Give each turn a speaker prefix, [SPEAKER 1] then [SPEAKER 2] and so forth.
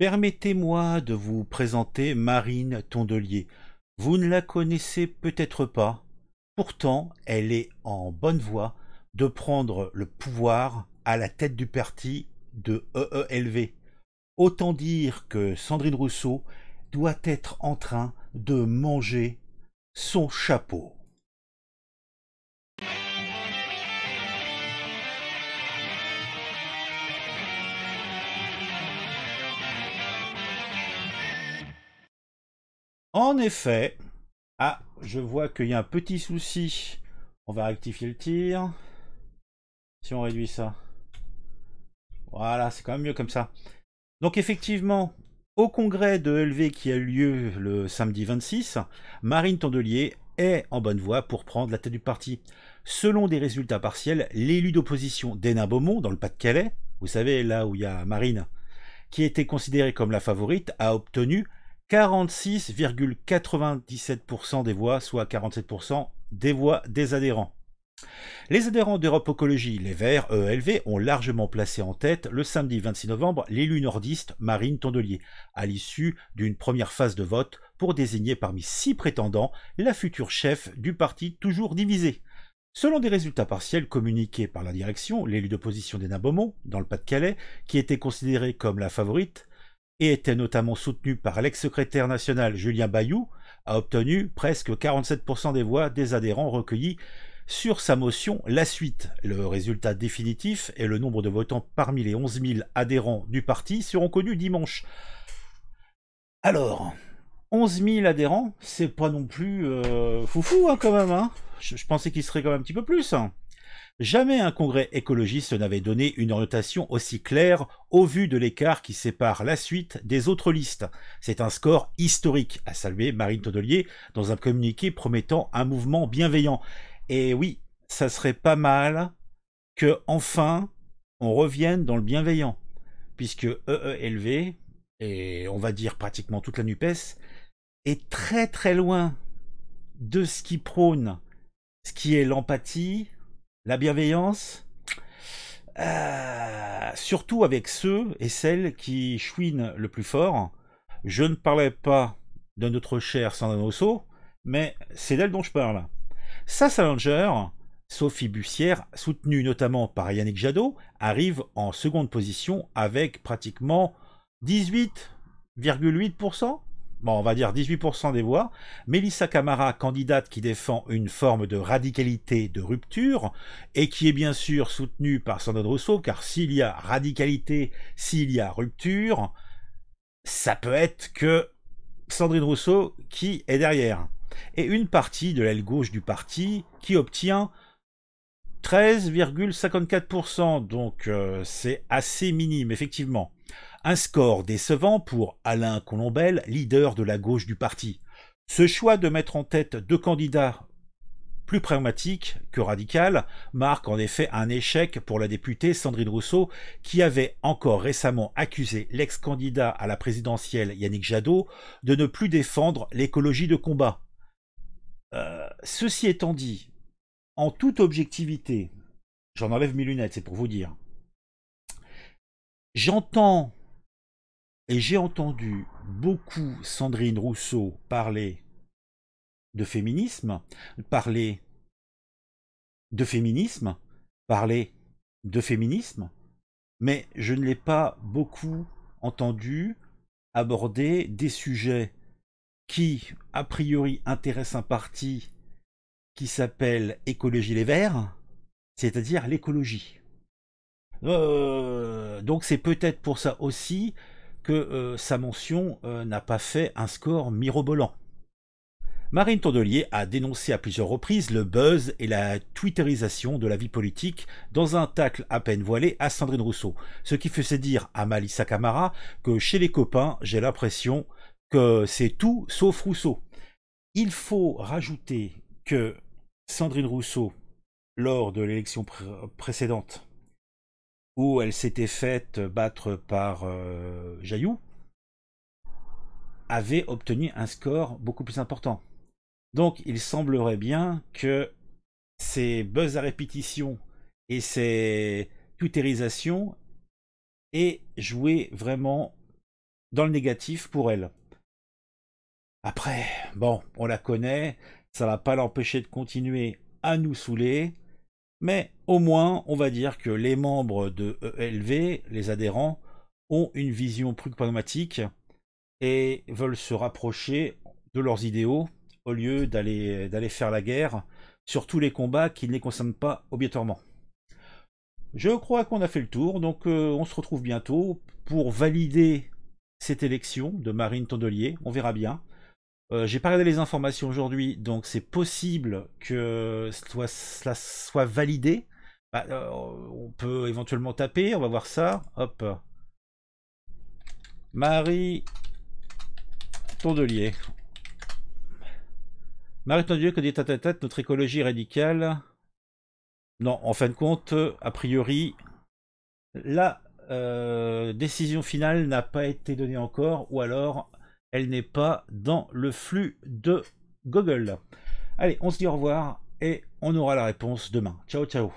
[SPEAKER 1] Permettez-moi de vous présenter Marine Tondelier. Vous ne la connaissez peut-être pas, pourtant elle est en bonne voie de prendre le pouvoir à la tête du parti de EELV. Autant dire que Sandrine Rousseau doit être en train de manger son chapeau. En effet, ah, je vois qu'il y a un petit souci. On va rectifier le tir. Si on réduit ça. Voilà, c'est quand même mieux comme ça. Donc effectivement, au congrès de LV qui a eu lieu le samedi 26, Marine Tondelier est en bonne voie pour prendre la tête du parti. Selon des résultats partiels, l'élu d'opposition Dena Beaumont, dans le Pas-de-Calais, vous savez là où il y a Marine, qui était considérée comme la favorite, a obtenu 46,97% des voix, soit 47% des voix des adhérents. Les adhérents d'Europe Ecologie, les Verts, ELV, ont largement placé en tête le samedi 26 novembre l'élu nordiste Marine Tondelier, à l'issue d'une première phase de vote pour désigner parmi six prétendants la future chef du parti toujours divisé. Selon des résultats partiels communiqués par la direction, l'élu d'opposition des Beaumont, dans le Pas-de-Calais, qui était considérée comme la favorite, et était notamment soutenu par l'ex-secrétaire national Julien Bayou, a obtenu presque 47% des voix des adhérents recueillis sur sa motion La Suite. Le résultat définitif et le nombre de votants parmi les 11 000 adhérents du parti seront connus dimanche. Alors, 11 000 adhérents, c'est pas non plus euh, foufou hein, quand même. Hein je, pensais qu'il serait quand même un petit peu plus. Hein. Jamais un congrès écologiste n'avait donné une orientation aussi claire au vu de l'écart qui sépare la suite des autres listes. C'est un score historique, a salué Marine Tondelier dans un communiqué promettant un mouvement bienveillant. Et oui, ça serait pas mal que enfin on revienne dans le bienveillant, puisque EELV, et on va dire pratiquement toute la NUPES, est très très loin de ce qui prône, ce qui est l'empathie, la bienveillance, euh, surtout avec ceux et celles qui chouinent le plus fort. Je ne parlais pas de notre cher Nosso, mais c'est d'elle dont je parle. Sa Salinger, Sophie Bussière, soutenue notamment par Yannick Jadot, arrive en seconde position avec pratiquement 18,8% bon, on va dire 18% des voix. Mélissa Camara, candidate qui défend une forme de radicalité, de rupture, et qui est bien sûr soutenue par Sandrine Rousseau, car s'il y a radicalité, s'il y a rupture, ça peut être que Sandrine Rousseau qui est derrière. Et une partie de l'aile gauche du parti qui obtient 13,54%, donc euh, c'est assez minime, effectivement. Un score décevant pour Alain Colombelle, leader de la gauche du parti. Ce choix de mettre en tête deux candidats plus pragmatiques que radicales marque en effet un échec pour la députée Sandrine Rousseau qui avait encore récemment accusé l'ex-candidat à la présidentielle Yannick Jadot de ne plus défendre l'écologie de combat. Euh, ceci étant dit, en toute objectivité, j'en enlève mes lunettes, c'est pour vous dire, j'entends et j'ai entendu beaucoup Sandrine Rousseau parler de féminisme, parler de féminisme, parler de féminisme, mais je ne l'ai pas beaucoup entendu aborder des sujets qui, a priori, intéressent un parti qui s'appelle Écologie les Verts, c'est-à-dire l'écologie. Euh, donc c'est peut-être pour ça aussi que euh, sa mention euh, n'a pas fait un score mirobolant. Marine Tondelier a dénoncé à plusieurs reprises le buzz et la twitterisation de la vie politique dans un tacle à peine voilé à Sandrine Rousseau, ce qui faisait dire à Malissa Camara que chez les copains, j'ai l'impression que c'est tout sauf Rousseau. Il faut rajouter que Sandrine Rousseau, lors de l'élection précédente, où elle s'était faite battre par euh, Jaillou, avait obtenu un score beaucoup plus important. Donc il semblerait bien que ces buzz à répétition et ces tutérisations aient joué vraiment dans le négatif pour elle. Après, bon, on la connaît, ça va pas l'empêcher de continuer à nous saouler, mais au moins, on va dire que les membres de ELV, les adhérents, ont une vision plus pragmatique et veulent se rapprocher de leurs idéaux au lieu d'aller faire la guerre sur tous les combats qui ne les concernent pas obligatoirement. Je crois qu'on a fait le tour, donc euh, on se retrouve bientôt pour valider cette élection de Marine Tondelier, on verra bien. Euh, j'ai pas regardé les informations aujourd'hui, donc c'est possible que cela soit validé. Bah, euh, on peut éventuellement taper, on va voir ça. Hop. Marie Tondelier. Marie Tondelier que dit ta tête, notre écologie radicale. Non, en fin de compte, a priori, la euh, décision finale n'a pas été donnée encore, ou alors elle n'est pas dans le flux de Google. Allez, on se dit au revoir et on aura la réponse demain. Ciao, ciao